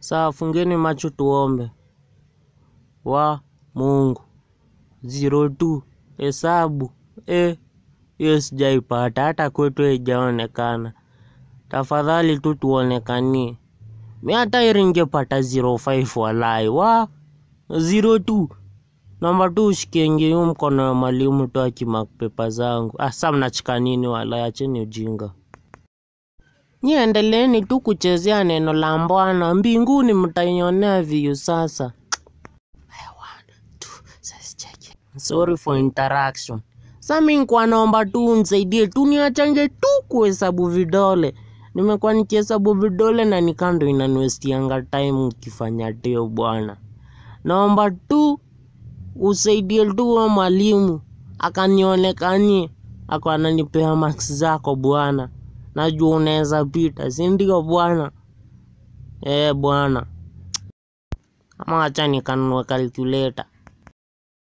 Saa fungeni macho tuombe. Wa Mungu. Zero two hesabu e hiyo sijaipata hata kwetu haijaonekana. Tafadhali tu tuonekanie. Mi hata heri ningepata 05 walai wa 02 namba tu ushikenge hiyo mkono wa mwalimu tu akimapepa zangu. Ah, sasa mnachika nini walai, acheni ujinga niendeleeni tu kuchezea neno la Bwana, mbinguni mtaionea viu sasa. Sorry for interaction. Sami naomba tu msaidie tu niachange tu kuhesabu vidole. Nimekuwa nikihesabu vidole na nikando inaniwestianga time ukifanya teo bwana. Naomba tu usaidie tu wa mwalimu akanionekanie ako ananipea maksi zako bwana najua unaweza pita, si ndio bwana? Eh bwana, ama acha nikanunua calculator.